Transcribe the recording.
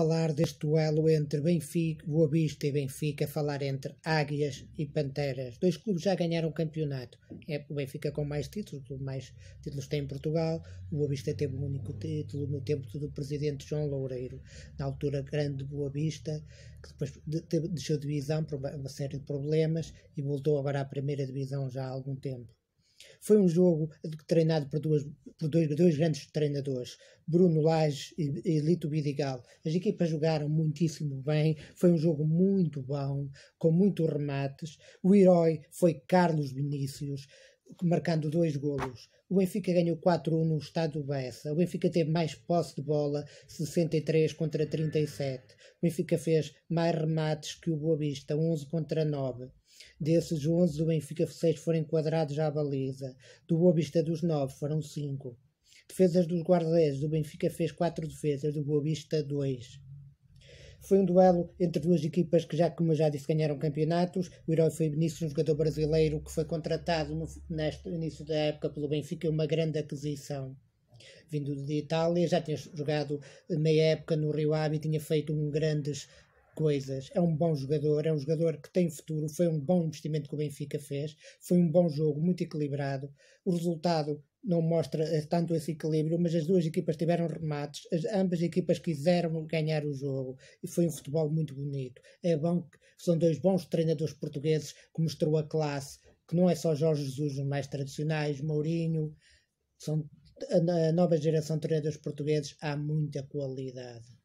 falar deste duelo entre Benfica, Boa Vista e Benfica, falar entre Águias e Panteras. Dois clubes já ganharam o campeonato. É o Benfica com mais títulos, mais títulos tem em Portugal. O Boa Vista teve o um único título no tempo do presidente João Loureiro. Na altura, grande Boa Vista, que depois deixou de divisão por uma série de problemas e voltou agora à primeira divisão já há algum tempo. Foi um jogo treinado por, duas, por dois, dois, grandes treinadores, Bruno Lage e, e Lito Bidigal. As equipas jogaram muitíssimo bem, foi um jogo muito bom, com muitos remates. O herói foi Carlos Vinícius, marcando dois golos. O Benfica ganhou 4-1 no estádio do Bessa. O Benfica teve mais posse de bola, 63 contra 37. O Benfica fez mais remates que o Boa Vista, 11 contra 9. Desses 11, o Benfica 6 foram enquadrados à baliza. Do Boa Vista dos 9 foram 5. Defesas dos guarda-redes, do Benfica fez 4 defesas, do Boa Vista 2. Foi um duelo entre duas equipas que já, como eu já disse, ganharam campeonatos. O herói foi Vinícius, um jogador brasileiro que foi contratado no neste início da época pelo Benfica, uma grande aquisição vindo de Itália, já tinha jogado meia época no Rio Ave e tinha feito um grandes coisas. É um bom jogador, é um jogador que tem futuro, foi um bom investimento que o Benfica fez, foi um bom jogo, muito equilibrado. O resultado não mostra eh, tanto esse equilíbrio, mas as duas equipas tiveram remates, as, ambas equipas quiseram ganhar o jogo e foi um futebol muito bonito. É bom que são dois bons treinadores portugueses que mostrou a classe, que não é só Jorge Jesus, os mais tradicionais, Mourinho, são a, a nova geração de treinadores portugueses há muita qualidade.